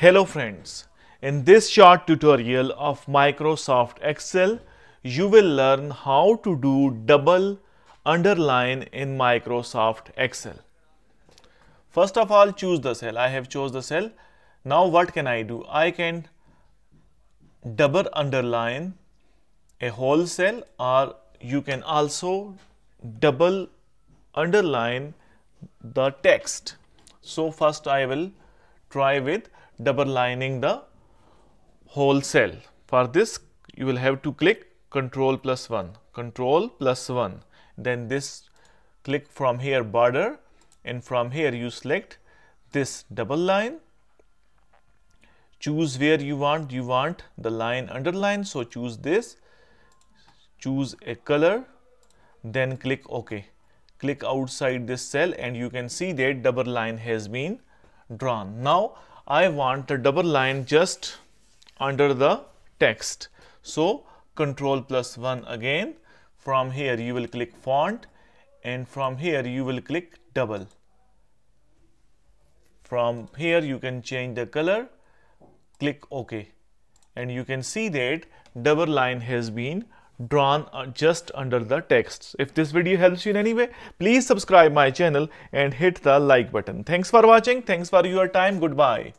Hello friends, in this short tutorial of Microsoft Excel, you will learn how to do double underline in Microsoft Excel. First of all, choose the cell. I have chose the cell. Now what can I do? I can double underline a whole cell or you can also double underline the text. So first I will try with double lining the whole cell. For this you will have to click control plus 1, control plus 1. Then this click from here border and from here you select this double line. Choose where you want, you want the line underline. So choose this, choose a color, then click OK. Click outside this cell and you can see that double line has been drawn. Now I want a double line just under the text. So control plus 1 again. From here you will click font and from here you will click double. From here you can change the color, click OK. And you can see that double line has been drawn uh, just under the texts. If this video helps you in any way, please subscribe my channel and hit the like button. Thanks for watching. Thanks for your time. Goodbye.